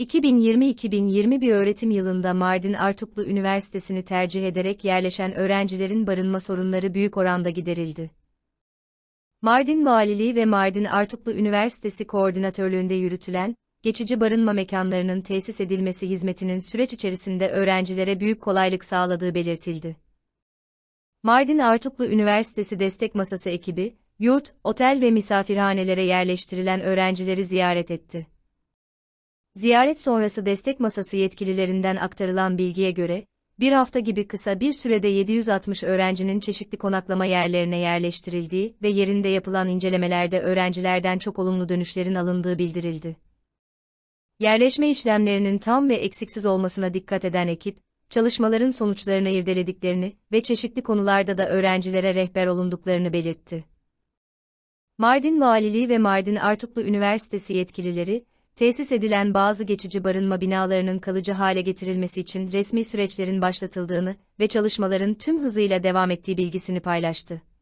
2020-2021 öğretim yılında Mardin Artuklu Üniversitesi'ni tercih ederek yerleşen öğrencilerin barınma sorunları büyük oranda giderildi. Mardin Valiliği ve Mardin Artuklu Üniversitesi koordinatörlüğünde yürütülen, geçici barınma mekanlarının tesis edilmesi hizmetinin süreç içerisinde öğrencilere büyük kolaylık sağladığı belirtildi. Mardin Artuklu Üniversitesi Destek Masası ekibi, yurt, otel ve misafirhanelere yerleştirilen öğrencileri ziyaret etti. Ziyaret sonrası destek masası yetkililerinden aktarılan bilgiye göre, bir hafta gibi kısa bir sürede 760 öğrencinin çeşitli konaklama yerlerine yerleştirildiği ve yerinde yapılan incelemelerde öğrencilerden çok olumlu dönüşlerin alındığı bildirildi. Yerleşme işlemlerinin tam ve eksiksiz olmasına dikkat eden ekip, çalışmaların sonuçlarını irdelediklerini ve çeşitli konularda da öğrencilere rehber olunduklarını belirtti. Mardin Valiliği ve Mardin Artuklu Üniversitesi yetkilileri, tesis edilen bazı geçici barınma binalarının kalıcı hale getirilmesi için resmi süreçlerin başlatıldığını ve çalışmaların tüm hızıyla devam ettiği bilgisini paylaştı.